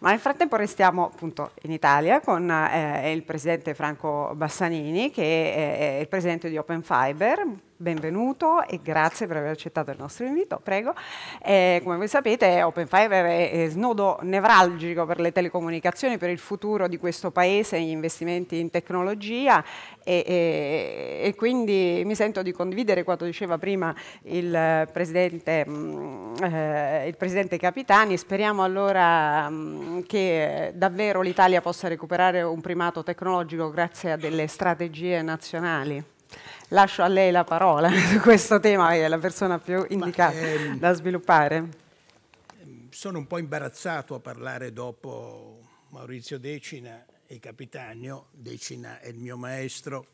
Ma nel frattempo restiamo appunto in Italia con eh, il presidente Franco Bassanini che è, è il presidente di Open Fiber, benvenuto e grazie per aver accettato il nostro invito, prego. Eh, come voi sapete Open Fiber è, snodo nevralgico per le telecomunicazioni, per il futuro di questo paese, gli investimenti in tecnologia e, e, e quindi mi sento di condividere quanto diceva prima il Presidente, mh, mm, eh, il presidente Capitani, speriamo allora mh, mm, che davvero l'Italia possa recuperare un primato tecnologico grazie a delle strategie nazionali. Lascio a lei la parola su questo tema, è la persona più indicata Ma, ehm, da sviluppare. Ehm, sono un po' imbarazzato a parlare dopo Maurizio Decina e Capitanio, Decina è il mio maestro.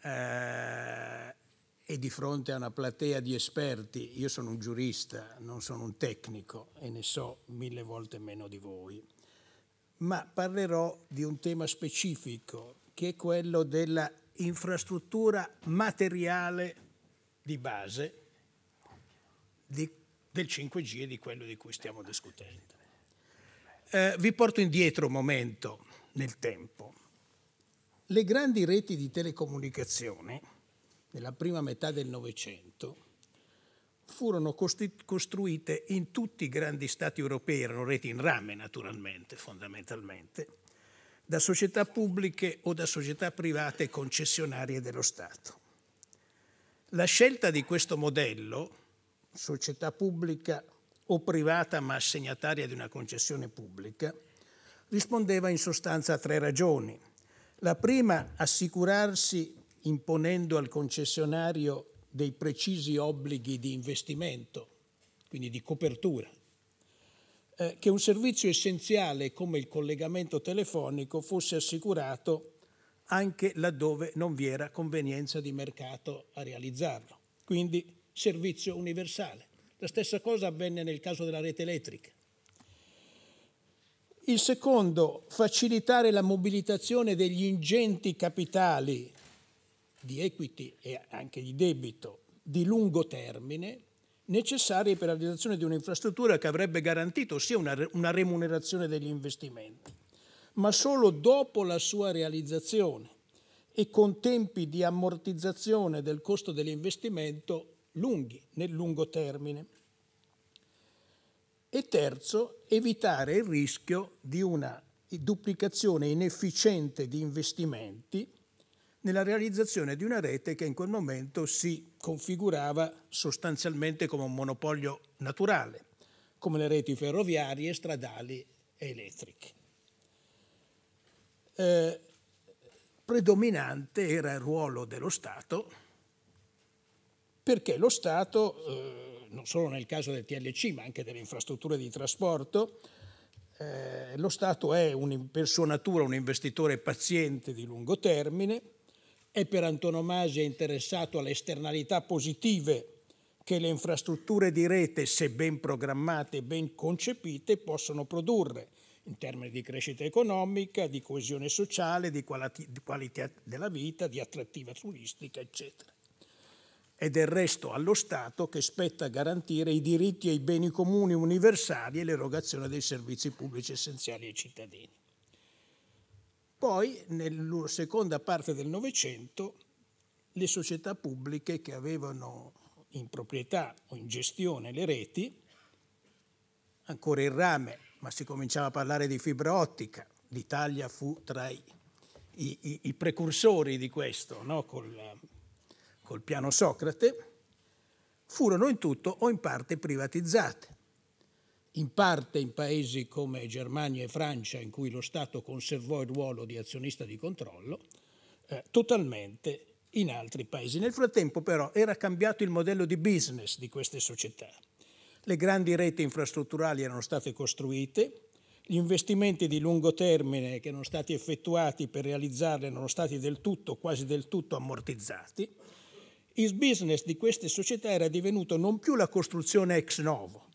Eh, e di fronte a una platea di esperti, io sono un giurista, non sono un tecnico e ne so mille volte meno di voi, ma parlerò di un tema specifico che è quello dell'infrastruttura materiale di base di, del 5G e di quello di cui stiamo discutendo. Eh, vi porto indietro un momento nel tempo. Le grandi reti di telecomunicazione nella prima metà del Novecento furono costruite in tutti i grandi stati europei, erano reti in rame naturalmente, fondamentalmente, da società pubbliche o da società private concessionarie dello Stato. La scelta di questo modello, società pubblica o privata ma assegnataria di una concessione pubblica, rispondeva in sostanza a tre ragioni. La prima, assicurarsi, imponendo al concessionario dei precisi obblighi di investimento, quindi di copertura eh, che un servizio essenziale come il collegamento telefonico fosse assicurato anche laddove non vi era convenienza di mercato a realizzarlo. Quindi servizio universale. La stessa cosa avvenne nel caso della rete elettrica. Il secondo, facilitare la mobilitazione degli ingenti capitali di equity e anche di debito di lungo termine necessarie per la realizzazione di un'infrastruttura che avrebbe garantito sia una, una remunerazione degli investimenti, ma solo dopo la sua realizzazione e con tempi di ammortizzazione del costo dell'investimento lunghi, nel lungo termine. E terzo, evitare il rischio di una duplicazione inefficiente di investimenti nella realizzazione di una rete che in quel momento si configurava sostanzialmente come un monopolio naturale, come le reti ferroviarie, stradali e elettriche. Eh, predominante era il ruolo dello Stato, perché lo Stato, eh, non solo nel caso del TLC, ma anche delle infrastrutture di trasporto, eh, lo Stato è un, per sua natura un investitore paziente di lungo termine, è per antonomasia interessato alle esternalità positive che le infrastrutture di rete, se ben programmate e ben concepite, possono produrre in termini di crescita economica, di coesione sociale, di, qualità, di qualità della vita, di attrattiva turistica, eccetera. È del resto allo Stato che spetta garantire i diritti e i beni comuni universali e l'erogazione dei servizi pubblici essenziali ai cittadini. Poi, nella seconda parte del Novecento, le società pubbliche che avevano in proprietà o in gestione le reti, ancora il rame, ma si cominciava a parlare di fibra ottica, l'Italia fu tra i, i, i precursori di questo, no? col, col piano Socrate, furono in tutto o in parte privatizzate in parte in paesi come Germania e Francia, in cui lo Stato conservò il ruolo di azionista di controllo, eh, totalmente in altri paesi. Nel frattempo però era cambiato il modello di business di queste società. Le grandi reti infrastrutturali erano state costruite, gli investimenti di lungo termine che erano stati effettuati per realizzarle erano stati del tutto, quasi del tutto ammortizzati. Il business di queste società era divenuto non più la costruzione ex novo,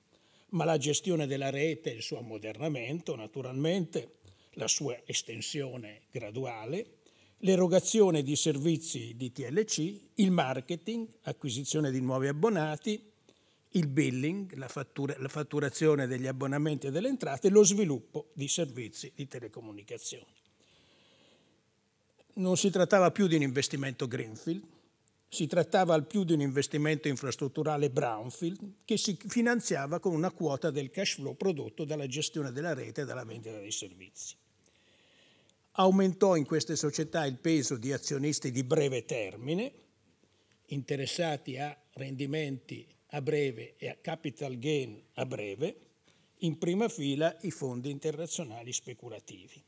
ma la gestione della rete, il suo ammodernamento naturalmente, la sua estensione graduale, l'erogazione di servizi di TLC, il marketing, acquisizione di nuovi abbonati, il billing, la, fattura, la fatturazione degli abbonamenti e delle entrate, lo sviluppo di servizi di telecomunicazione. Non si trattava più di un investimento Greenfield, si trattava al più di un investimento infrastrutturale brownfield che si finanziava con una quota del cash flow prodotto dalla gestione della rete e dalla vendita dei servizi. Aumentò in queste società il peso di azionisti di breve termine, interessati a rendimenti a breve e a capital gain a breve, in prima fila i fondi internazionali speculativi.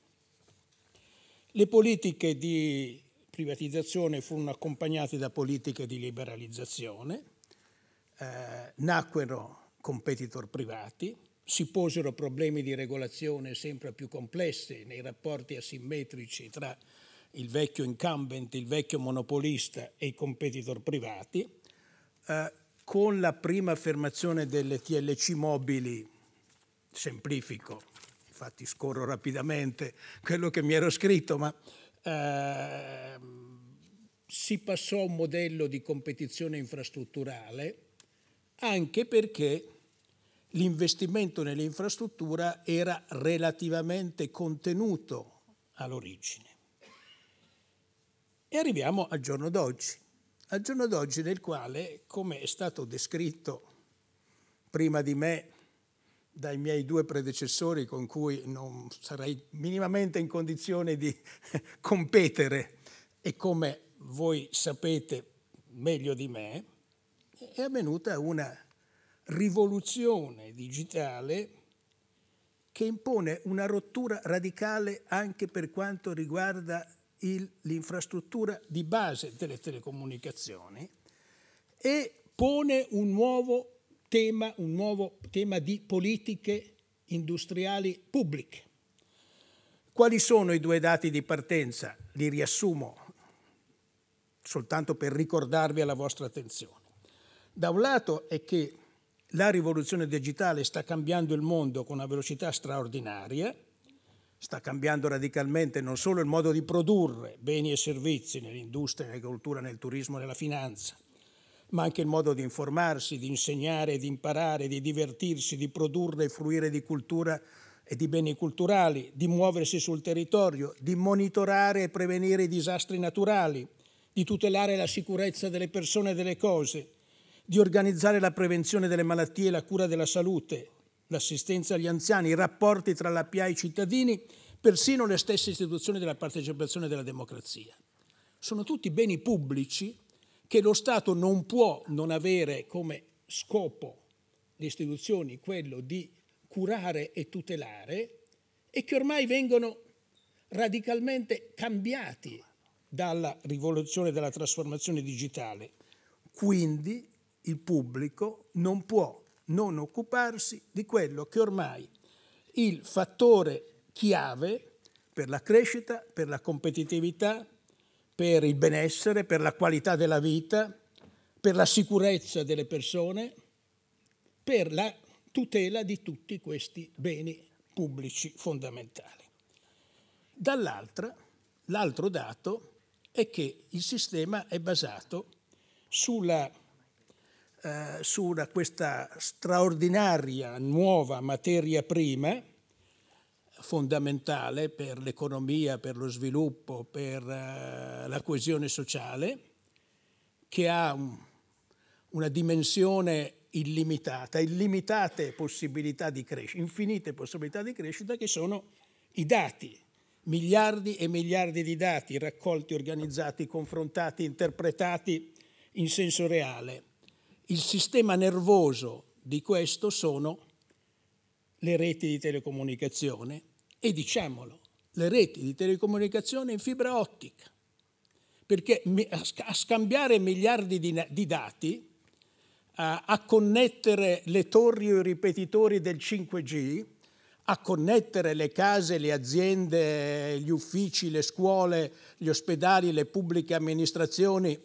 Le politiche di privatizzazione furono accompagnate da politiche di liberalizzazione, eh, nacquero competitor privati, si posero problemi di regolazione sempre più complessi nei rapporti asimmetrici tra il vecchio incumbent, il vecchio monopolista e i competitor privati. Eh, con la prima affermazione delle TLC mobili, semplifico, infatti scorro rapidamente quello che mi ero scritto, ma Ehm, si passò a un modello di competizione infrastrutturale anche perché l'investimento nell'infrastruttura era relativamente contenuto all'origine. E arriviamo al giorno d'oggi, al giorno d'oggi nel quale, come è stato descritto prima di me dai miei due predecessori con cui non sarei minimamente in condizione di competere e come voi sapete meglio di me, è avvenuta una rivoluzione digitale che impone una rottura radicale anche per quanto riguarda l'infrastruttura di base delle telecomunicazioni e pone un nuovo tema, un nuovo tema di politiche industriali pubbliche. Quali sono i due dati di partenza? Li riassumo soltanto per ricordarvi alla vostra attenzione. Da un lato è che la rivoluzione digitale sta cambiando il mondo con una velocità straordinaria, sta cambiando radicalmente non solo il modo di produrre beni e servizi nell'industria, nell'agricoltura, nel turismo, nella finanza, ma anche il modo di informarsi, di insegnare, di imparare, di divertirsi, di produrre e fruire di cultura e di beni culturali, di muoversi sul territorio, di monitorare e prevenire i disastri naturali, di tutelare la sicurezza delle persone e delle cose, di organizzare la prevenzione delle malattie e la cura della salute, l'assistenza agli anziani, i rapporti tra la PA e i cittadini, persino le stesse istituzioni della partecipazione della democrazia. Sono tutti beni pubblici che lo Stato non può non avere come scopo le istituzioni quello di curare e tutelare e che ormai vengono radicalmente cambiati dalla rivoluzione della trasformazione digitale. Quindi il pubblico non può non occuparsi di quello che ormai il fattore chiave per la crescita, per la competitività, per il benessere, per la qualità della vita, per la sicurezza delle persone, per la tutela di tutti questi beni pubblici fondamentali. Dall'altra, l'altro dato è che il sistema è basato sulla, eh, sulla questa straordinaria nuova materia prima fondamentale per l'economia, per lo sviluppo, per eh, la coesione sociale, che ha una dimensione illimitata, illimitate possibilità di crescita, infinite possibilità di crescita che sono i dati, miliardi e miliardi di dati raccolti, organizzati, confrontati, interpretati in senso reale. Il sistema nervoso di questo sono le reti di telecomunicazione e diciamolo, le reti di telecomunicazione in fibra ottica, perché a scambiare miliardi di, dati, a connettere le torri o i ripetitori del 5G, a connettere le case, le aziende, gli uffici, le scuole, gli ospedali, le pubbliche amministrazioni,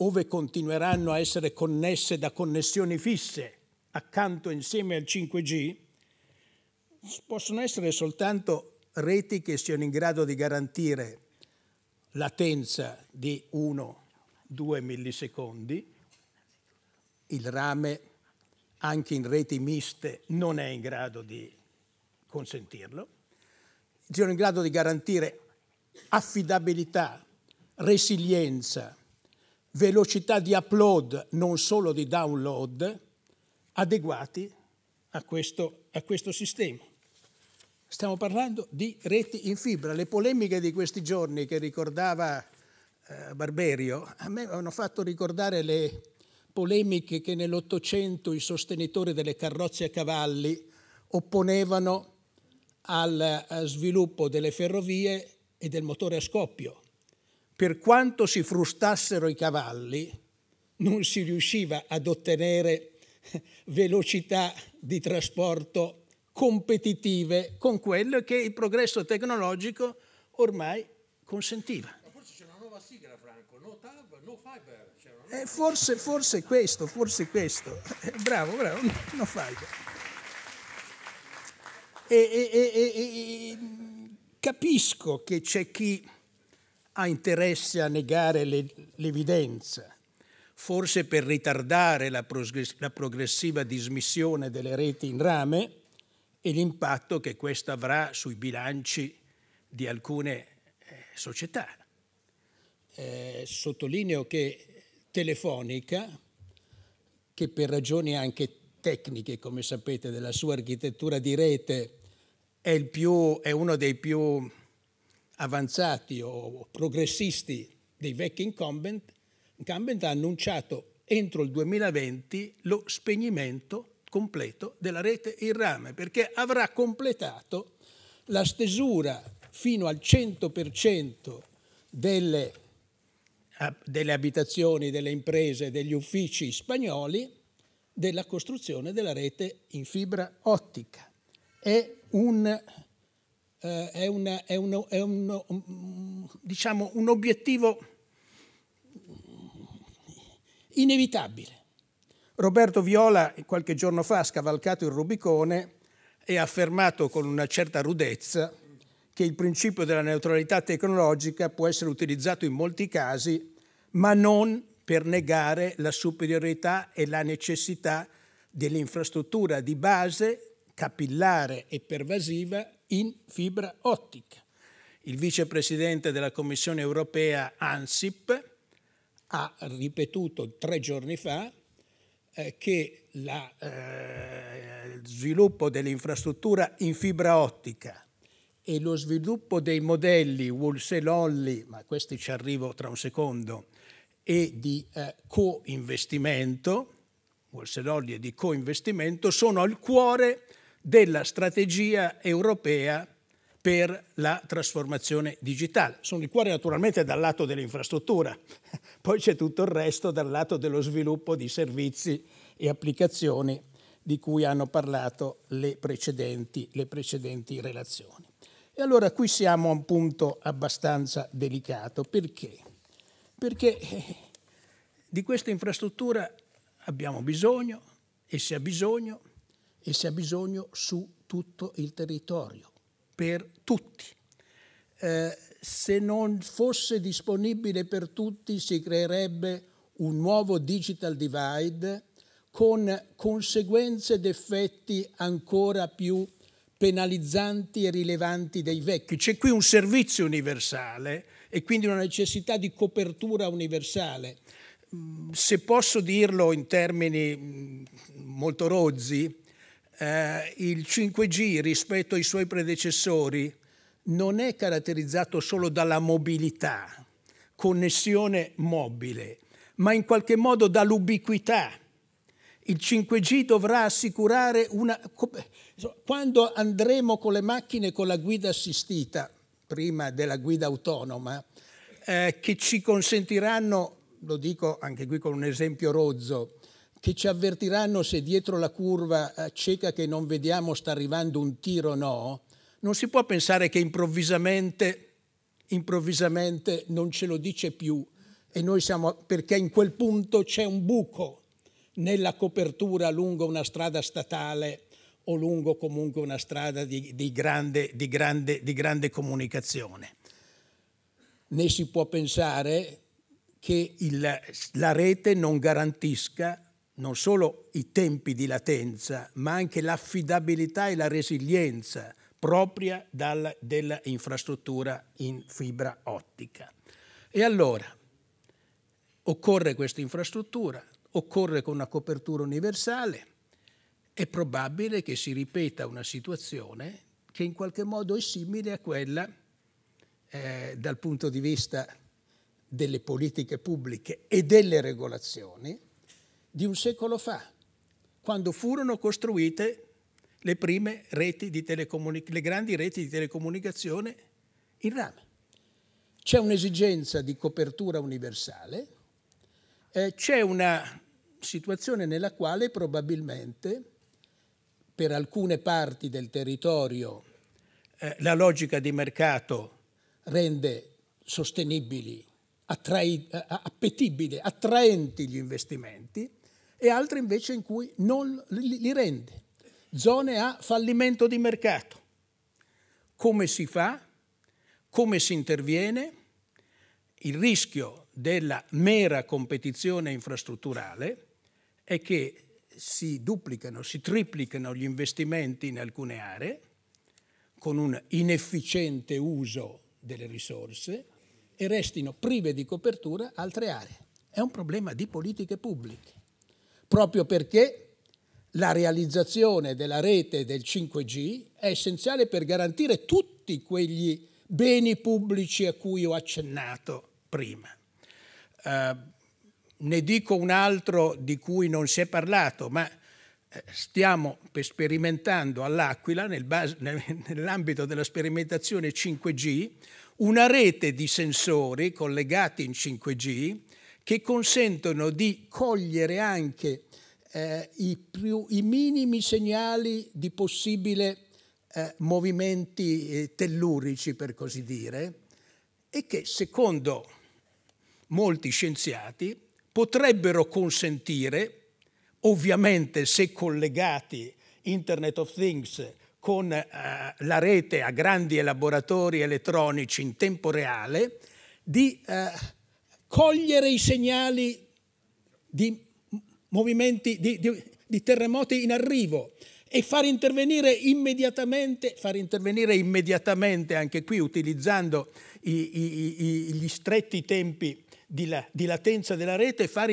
ove continueranno a essere connesse da connessioni fisse accanto insieme al 5G, possono essere soltanto reti che siano in grado di garantire latenza di 1-2 millisecondi. Il rame, anche in reti miste, non è in grado di consentirlo. Siano in grado di garantire affidabilità, resilienza, velocità di upload, non solo di download, adeguati a questo a questo sistema. Stiamo parlando di reti in fibra. Le polemiche di questi giorni che ricordava eh, Barberio a me hanno fatto ricordare le polemiche che nell'Ottocento i sostenitori delle carrozze a cavalli opponevano al eh, sviluppo delle ferrovie e del motore a scoppio. Per quanto si frustassero i cavalli, non si riusciva ad ottenere velocità di trasporto competitive con quello che il progresso tecnologico ormai consentiva. Ma forse c'è una nuova sigla, Franco, no tab, no fiber. Eh, forse, forse questo, forse questo. Eh, bravo, bravo, no fiber. E, e, e, capisco che c'è chi ha interesse a negare l'evidenza, forse per ritardare la, progressiva dismissione delle reti in rame e l'impatto che questo avrà sui bilanci di alcune eh, società. Eh, sottolineo che Telefonica, che per ragioni anche tecniche, come sapete, della sua architettura di rete, è, più, è uno dei più avanzati o progressisti dei vecchi incumbent, Incumbent ha annunciato entro il 2020 lo spegnimento completo della rete in rame perché avrà completato la stesura fino al 100% delle, ah, delle abitazioni, delle imprese, degli uffici spagnoli della costruzione della rete in fibra ottica. È un eh, è, una, è, uno, è uno, diciamo, un obiettivo inevitabile. Roberto Viola qualche giorno fa ha scavalcato il Rubicone e ha affermato con una certa rudezza che il principio della neutralità tecnologica può essere utilizzato in molti casi, ma non per negare la superiorità e la necessità dell'infrastruttura di base capillare e pervasiva in fibra ottica. Il vicepresidente della Commissione europea ANSIP ha ripetuto tre giorni fa eh, che lo eh, sviluppo dell'infrastruttura in fibra ottica e lo sviluppo dei modelli Wholesale ma questi ci arrivo tra un secondo, e di eh, co-investimento, Wholesale e di co-investimento, sono al cuore della strategia europea per la trasformazione digitale. Sono il cuore naturalmente dal lato dell'infrastruttura, poi c'è tutto il resto dal lato dello sviluppo di servizi e applicazioni di cui hanno parlato le precedenti, le precedenti relazioni. E allora qui siamo a un punto abbastanza delicato. Perché? Perché eh, di questa infrastruttura abbiamo bisogno e si ha bisogno e si ha bisogno su tutto il territorio per tutti. Eh, se non fosse disponibile per tutti si creerebbe un nuovo digital divide con conseguenze ed effetti ancora più penalizzanti e rilevanti dei vecchi. C'è qui un servizio universale e quindi una necessità di copertura universale. Mm, se posso dirlo in termini mm, molto rozzi, eh, il 5G rispetto ai suoi predecessori non è caratterizzato solo dalla mobilità, connessione mobile, ma in qualche modo dall'ubiquità. Il 5G dovrà assicurare una... Quando andremo con le macchine con la guida assistita, prima della guida autonoma, eh, che ci consentiranno, lo dico anche qui con un esempio rozzo, che ci avvertiranno se dietro la curva eh, cieca che non vediamo sta arrivando un tiro o no, non si può pensare che improvvisamente, improvvisamente non ce lo dice più e noi siamo perché in quel punto c'è un buco nella copertura lungo una strada statale o lungo comunque una strada di, di, grande, di, grande, di grande comunicazione. Né si può pensare che il, la rete non garantisca non solo i tempi di latenza, ma anche l'affidabilità e la resilienza propria dalla, dell'infrastruttura in fibra ottica. E allora occorre questa infrastruttura, occorre con una copertura universale, è probabile che si ripeta una situazione che in qualche modo è simile a quella eh, dal punto di vista delle politiche pubbliche e delle regolazioni di un secolo fa, quando furono costruite le prime reti di telecomunicazione, le grandi reti di telecomunicazione in rame. C'è un'esigenza di copertura universale, eh, c'è una situazione nella quale probabilmente per alcune parti del territorio eh, la logica di mercato rende sostenibili, attrai- appetibili, attraenti gli investimenti, e altre invece in cui non li rende. Zone a fallimento di mercato. Come si fa? Come si interviene? Il rischio della mera competizione infrastrutturale è che si duplicano, si triplicano gli investimenti in alcune aree con un inefficiente uso delle risorse e restino prive di copertura altre aree. È un problema di politiche pubbliche proprio perché la realizzazione della rete del 5G è essenziale per garantire tutti quegli beni pubblici a cui ho accennato prima. Eh, ne dico un altro di cui non si è parlato, ma eh, stiamo sperimentando all'Aquila, nell'ambito della sperimentazione 5G, una rete di sensori collegati in 5G che consentono di cogliere anche eh, i, più, i, minimi segnali di possibili eh, movimenti eh, tellurici, per così dire, e che secondo molti scienziati potrebbero consentire, ovviamente se collegati Internet of Things con eh, la rete a grandi elaboratori elettronici in tempo reale, di eh, cogliere i segnali di movimenti, di, di, di terremoti in arrivo e far intervenire immediatamente, far intervenire immediatamente anche qui utilizzando i, i, i, gli stretti tempi di, la, di, latenza della rete, far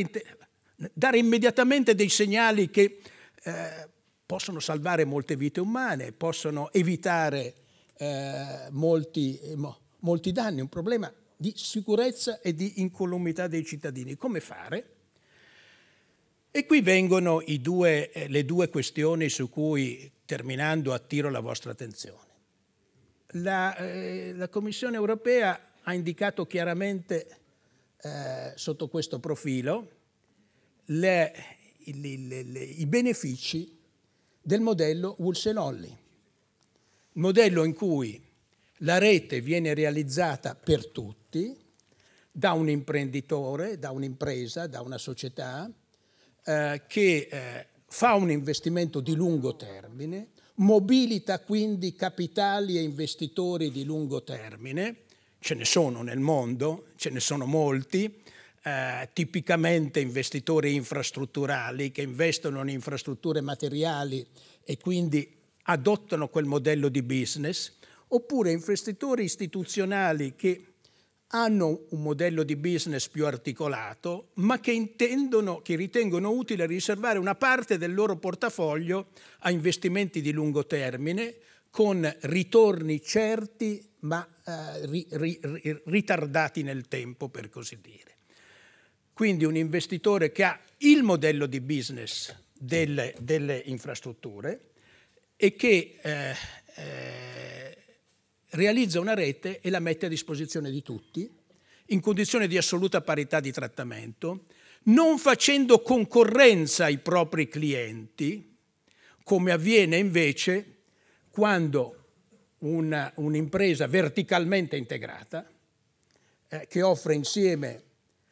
dare immediatamente dei segnali che eh, possono salvare molte vite umane, possono evitare eh, molti, mo, molti danni, un problema di sicurezza e di incolumità dei cittadini. Come fare? E qui vengono due, eh, le due questioni su cui, terminando, attiro la vostra attenzione. La, eh, la Commissione europea ha indicato chiaramente eh, sotto questo profilo le, le, le, i benefici del modello Wilson Only, modello in cui la rete viene realizzata per tutti prodotti da un imprenditore, da un'impresa, da una società eh, che eh, fa un investimento di lungo termine, mobilita quindi capitali e investitori di lungo termine, ce ne sono nel mondo, ce ne sono molti, eh, tipicamente investitori infrastrutturali che investono in infrastrutture materiali e quindi adottano quel modello di business, oppure investitori istituzionali che hanno un modello di business più articolato, ma che, intendono, che ritengono utile riservare una parte del loro portafoglio a investimenti di lungo termine con ritorni certi ma eh, ri, ri, ritardati nel tempo, per così dire. Quindi un investitore che ha il modello di business delle, delle infrastrutture e che eh, eh, realizza una rete e la mette a disposizione di tutti, in condizione di assoluta parità di trattamento, non facendo concorrenza ai propri clienti, come avviene invece quando una, un'impresa verticalmente integrata eh, che offre insieme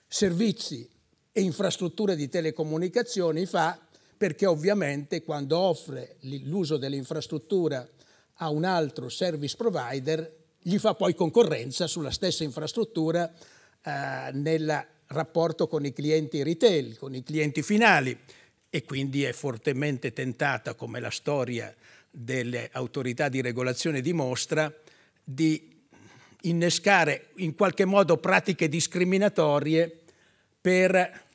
servizi e infrastrutture di telecomunicazioni fa perché ovviamente quando offre l'uso dell'infrastruttura a un altro service provider, gli fa poi concorrenza sulla stessa infrastruttura eh, nel rapporto con i clienti retail, con i clienti finali e quindi è fortemente tentata, come la storia delle autorità di regolazione dimostra, di innescare in qualche modo pratiche discriminatorie per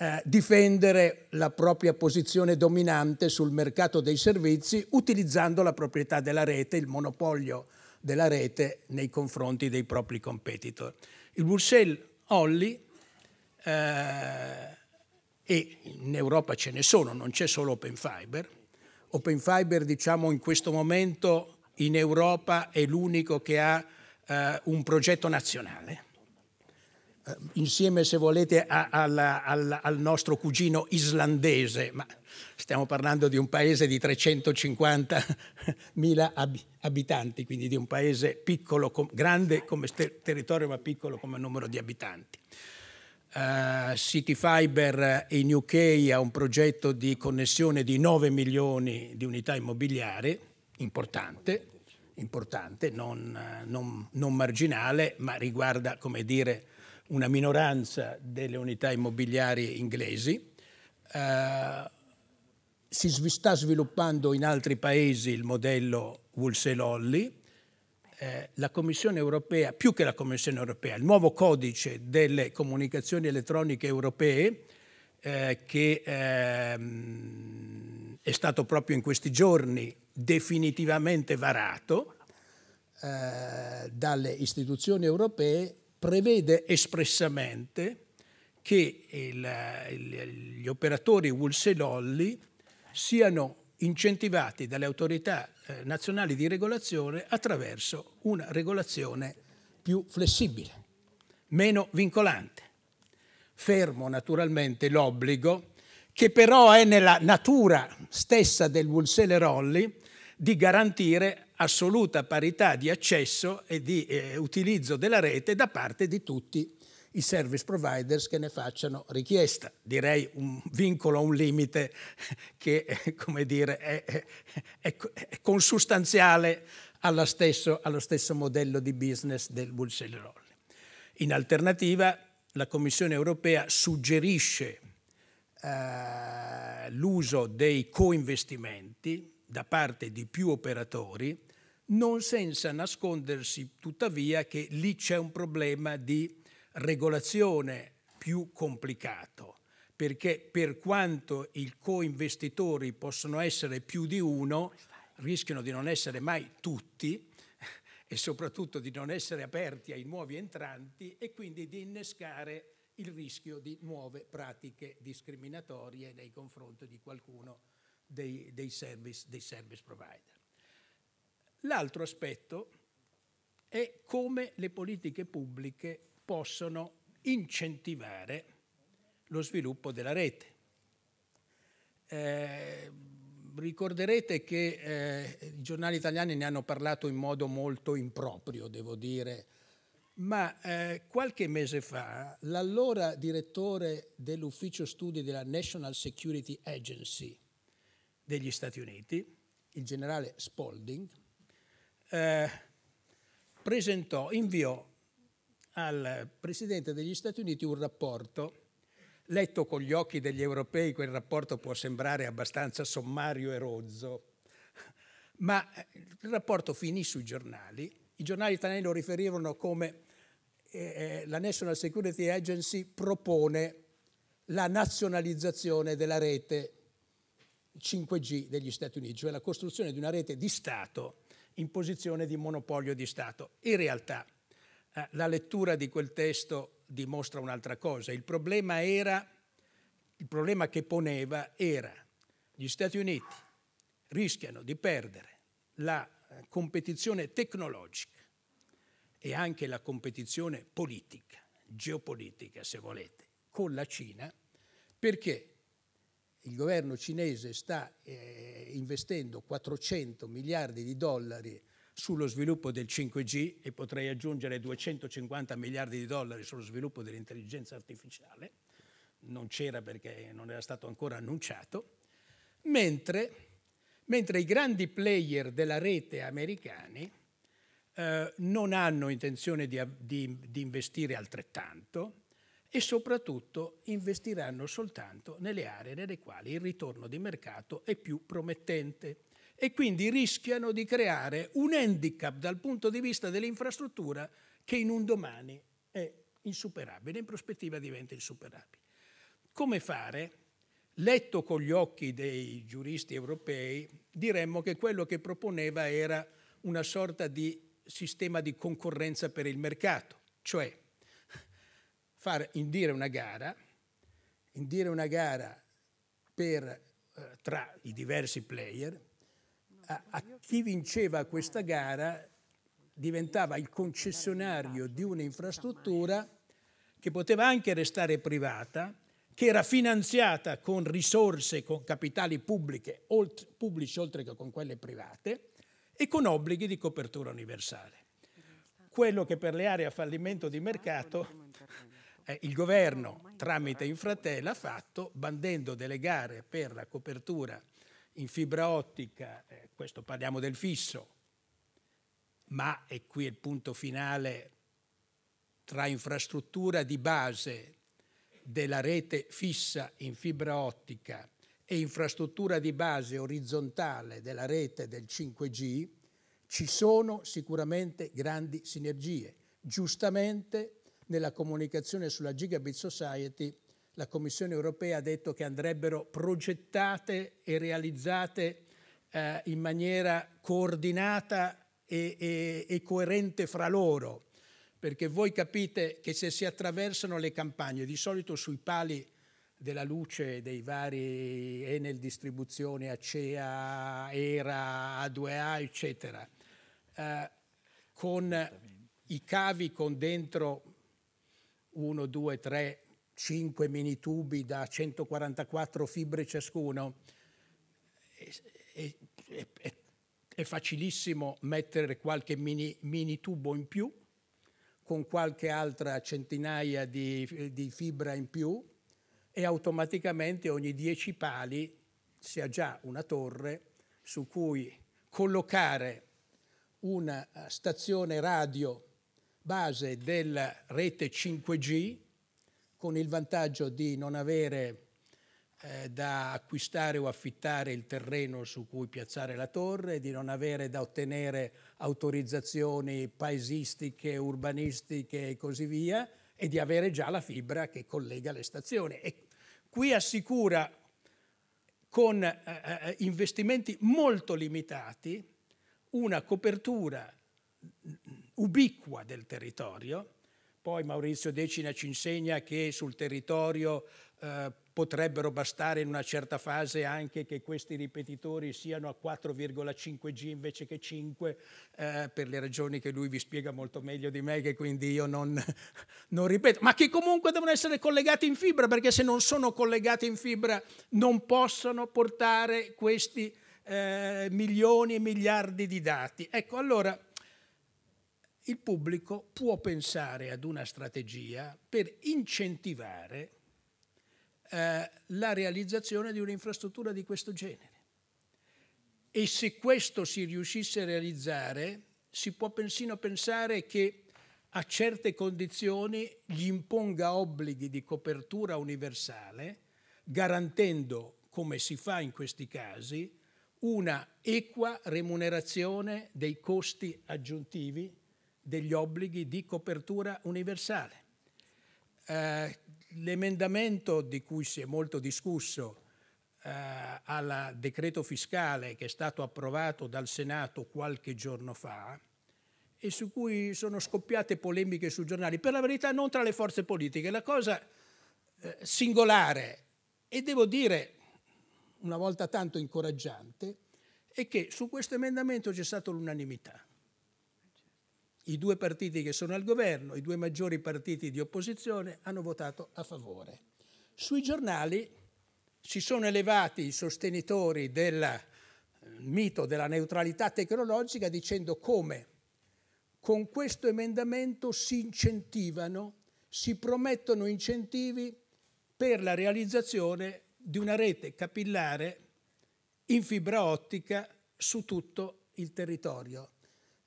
eh, difendere la propria posizione dominante sul mercato dei servizi utilizzando la proprietà della rete, il monopolio della rete nei confronti dei propri competitor. Il Bruxelles Holly, eh, e in Europa ce ne sono, non c'è solo Open Fiber, Open Fiber diciamo in questo momento in Europa è l'unico che ha eh, un progetto nazionale eh, insieme se volete a, alla, alla, al nostro cugino islandese, ma stiamo parlando di un paese di 350.000 ab- abitanti, quindi di un paese piccolo, com- grande come ter- territorio ma piccolo come numero di abitanti. Uh, City Fiber in UK ha un progetto di connessione di 9 milioni di unità immobiliari, importante, importante non, non, non marginale, ma riguarda, come dire, una minoranza delle unità immobiliari inglesi. Eh, si sta sviluppando in altri paesi il modello Wulselolli. lolli eh, la Commissione europea, più che la Commissione europea, il nuovo codice delle comunicazioni elettroniche europee eh, che ehm, è stato proprio in questi giorni definitivamente varato eh, dalle istituzioni europee prevede espressamente che il, il, gli operatori wholesalolli siano incentivati dalle autorità eh, nazionali di regolazione attraverso una regolazione più flessibile, meno vincolante. Fermo naturalmente l'obbligo, che però è nella natura stessa del wholesaler Olli, di garantire assoluta parità di accesso e di eh, utilizzo della rete da parte di tutti i service providers che ne facciano richiesta. Direi un vincolo, un limite che eh, come dire, è, è, è consustanziale stesso, allo stesso modello di business del wholesale roll. In alternativa, la Commissione europea suggerisce eh, l'uso dei coinvestimenti da parte di più operatori non senza nascondersi tuttavia che lì c'è un problema di regolazione più complicato, perché per quanto i co-investitori possono essere più di uno, rischiano di non essere mai tutti e soprattutto di non essere aperti ai nuovi entranti e quindi di innescare il rischio di nuove pratiche discriminatorie nei confronti di qualcuno dei, dei, service, dei service provider. L'altro aspetto è come le politiche pubbliche possono incentivare lo sviluppo della rete. Eh, ricorderete che eh, i giornali italiani ne hanno parlato in modo molto improprio, devo dire, ma eh, qualche mese fa l'allora direttore dell'ufficio studi della National Security Agency degli Stati Uniti, il generale Spalding, eh, presentò, inviò al Presidente degli Stati Uniti un rapporto, letto con gli occhi degli europei, quel rapporto può sembrare abbastanza sommario e rozzo, ma il rapporto finì sui giornali, i giornali italiani lo riferirono come eh, eh la National Security Agency propone la nazionalizzazione della rete 5G degli Stati Uniti, cioè la costruzione di una rete di Stato in posizione di monopolio di Stato. In realtà eh, la lettura di quel testo dimostra un'altra cosa. Il problema, era, il problema che poneva era gli Stati Uniti rischiano di perdere la eh, competizione tecnologica e anche la competizione politica, geopolitica se volete, con la Cina, perché il governo cinese sta eh, investendo 400 miliardi di dollari sullo sviluppo del 5G e potrei aggiungere 250 miliardi di dollari sullo sviluppo dell'intelligenza artificiale, non c'era perché non era stato ancora annunciato, mentre, mentre i grandi player della rete americani eh, non hanno intenzione di, di, di investire altrettanto, e soprattutto investiranno soltanto nelle aree nelle quali il ritorno di mercato è più promettente e quindi rischiano di creare un handicap dal punto di vista dell'infrastruttura che in un domani è insuperabile, in prospettiva diventa insuperabile. Come fare? Letto con gli occhi dei giuristi europei, diremmo che quello che proponeva era una sorta di sistema di concorrenza per il mercato, cioè far indire una gara, indire una gara per, eh, tra i diversi player, a, a chi vinceva questa gara diventava il concessionario di un'infrastruttura che poteva anche restare privata, che era finanziata con risorse, con capitali pubbliche, oltre, pubblici oltre che con quelle private, e con obblighi di copertura universale. Quello che per le aree a fallimento di mercato eh, il governo tramite Infratelli ha fatto bandendo delle gare per la copertura in fibra ottica, eh, questo parliamo del fisso, ma è qui il punto finale tra infrastruttura di base della rete fissa in fibra ottica e infrastruttura di base orizzontale della rete del 5G, ci sono sicuramente grandi sinergie. Giustamente nella comunicazione sulla Gigabit Society la Commissione europea ha detto che andrebbero progettate e realizzate eh, in maniera coordinata e, e, e coerente fra loro, perché voi capite che se si attraversano le campagne, di solito sui pali della luce dei vari Enel Distribuzione, Acea, Era, A2A, eccetera, eh, con i cavi con dentro 1, 2, 3, 5 mini tubi da 144 fibre ciascuno, è, è, è, è facilissimo mettere qualche mini, mini, tubo in più con qualche altra centinaia di, di fibra in più e automaticamente ogni 10 pali si ha già una torre su cui collocare una stazione radio base della rete 5G, con il vantaggio di non avere eh, da acquistare o affittare il terreno su cui piazzare la torre, di non avere da ottenere autorizzazioni paesistiche, urbanistiche e così via, e di avere già la fibra che collega le stazioni. E qui assicura con eh, eh investimenti molto limitati una copertura ubiqua del territorio. Poi Maurizio Decina ci insegna che sul territorio eh, potrebbero bastare in una certa fase anche che questi ripetitori siano a 4,5G invece che 5, eh, per le ragioni che lui vi spiega molto meglio di me, che quindi io non, non, ripeto, ma che comunque devono essere collegati in fibra, perché se non sono collegati in fibra non possono portare questi eh, milioni e miliardi di dati. Ecco, allora il pubblico può pensare ad una strategia per incentivare eh, la realizzazione di un'infrastruttura di questo genere. E se questo si riuscisse a realizzare, si può persino pensare che a certe condizioni gli imponga obblighi di copertura universale, garantendo, come si fa in questi casi, una equa remunerazione dei costi aggiuntivi degli obblighi di copertura universale. Eh, l'emendamento di cui si è molto discusso eh, al decreto fiscale che è stato approvato dal Senato qualche giorno fa e su cui sono scoppiate polemiche sui giornali, per la verità non tra le forze politiche, la cosa eh, singolare e devo dire una volta tanto incoraggiante è che su questo emendamento c'è stata l'unanimità i due partiti che sono al governo, i due maggiori partiti di opposizione, hanno votato a favore. Sui giornali si sono elevati i sostenitori del eh, mito della neutralità tecnologica dicendo come con questo emendamento si incentivano, si promettono incentivi per la realizzazione di una rete capillare in fibra ottica su tutto il territorio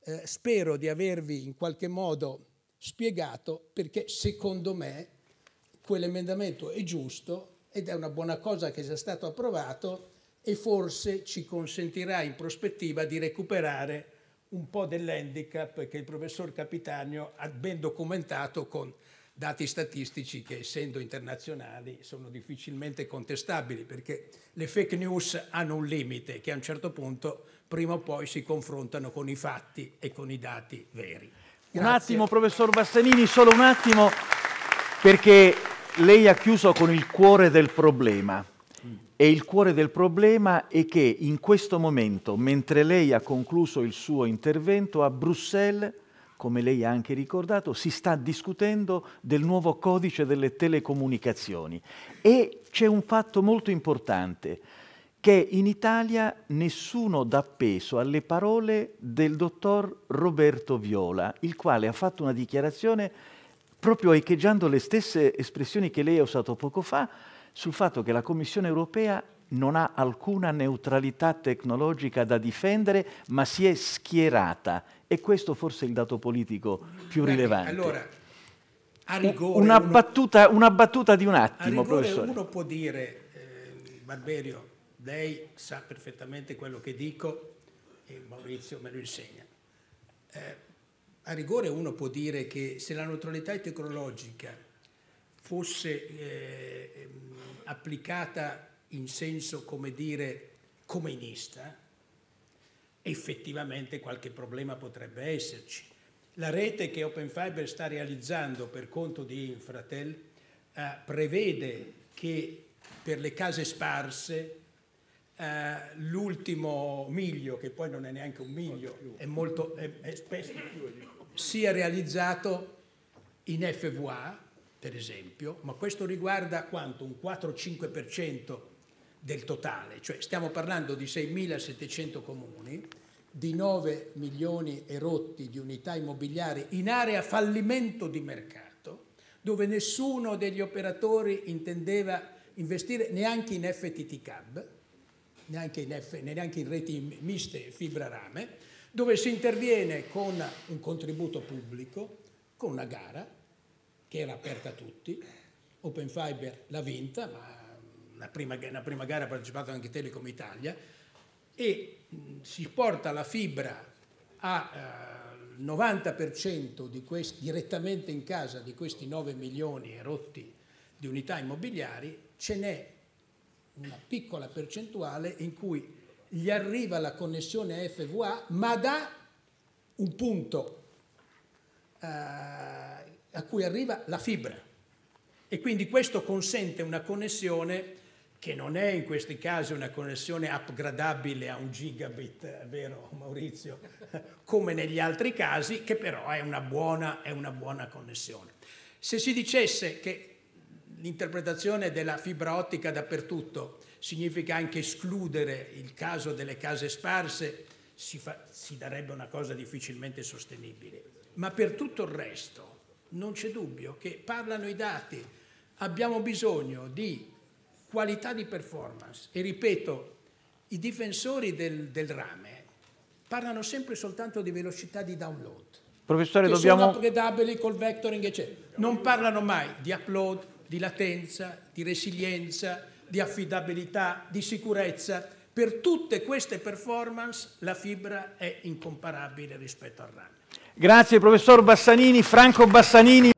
eh, spero di avervi in qualche modo spiegato perché secondo me quell'emendamento è giusto ed è una buona cosa che sia stato approvato e forse ci consentirà in prospettiva di recuperare un po' dell'handicap che il professor Capitanio ha ben documentato con dati statistici che essendo internazionali sono difficilmente contestabili perché le fake news hanno un limite che a un certo punto prima o poi si confrontano con i fatti e con i dati veri. Grazie. Un attimo professor Bastanini, solo un attimo perché lei ha chiuso con il cuore del problema e il cuore del problema è che in questo momento, mentre lei ha concluso il suo intervento a Bruxelles, come lei ha anche ricordato, si sta discutendo del nuovo codice delle telecomunicazioni e c'è un fatto molto importante che in Italia nessuno dà peso alle parole del dottor Roberto Viola, il quale ha fatto una dichiarazione proprio echeggiando le stesse espressioni che lei ha usato poco fa sul fatto che la Commissione europea non ha alcuna neutralità tecnologica da difendere, ma si è schierata e questo forse è il dato politico più Beh, rilevante. Allora, a rigore... Una, uno, battuta, una battuta, di un attimo, professore. Uno può dire, eh, Barberio, lei sa perfettamente quello che dico e Maurizio me lo insegna. Eh, a rigore uno può dire che se la neutralità tecnologica fosse eh, ehm, applicata in senso, come dire, comunista, effettivamente qualche problema potrebbe esserci. La rete che Open Fiber sta realizzando per conto di Infratel eh, prevede che per le case sparse eh, l'ultimo miglio, che poi non è neanche un miglio, è molto, è, è spesso, sia realizzato in FVA, per esempio, ma questo riguarda quanto? Un 4-5% del totale, cioè stiamo parlando di 6.700 comuni, di 9 milioni e rotti di unità immobiliari in area fallimento di mercato, dove nessuno degli operatori intendeva investire neanche in FTT Cab, neanche in, F, neanche in reti miste fibra rame, dove si interviene con un contributo pubblico, con una gara che era aperta a tutti, Open Fiber l'ha vinta, ma la prima, la prima gara ha partecipato anche Telecom Italia, e si porta la fibra al eh, 90% questi, direttamente in casa di questi 9 milioni e rotti di unità immobiliari, ce n'è una piccola percentuale in cui gli arriva la connessione FVA, ma da un punto eh, a cui arriva la fibra. E quindi questo consente una connessione che non è in questi casi una connessione upgradabile a un gigabit, vero Maurizio, come negli altri casi, che però è una buona, è una buona connessione. Se si dicesse che l'interpretazione della fibra ottica dappertutto significa anche escludere il caso delle case sparse, si, fa, si darebbe una cosa difficilmente sostenibile. Ma per tutto il resto non c'è dubbio che parlano i dati, abbiamo bisogno di qualità di performance. E ripeto, i difensori del, del rame parlano sempre soltanto di velocità di download. Professore, che dobbiamo... sono upgradabili col vectoring, eccetera. Non parlano mai di upload, di latenza, di resilienza, di affidabilità, di sicurezza. Per tutte queste performance la fibra è incomparabile rispetto al rame. Grazie professor Bassanini, Franco Bassanini.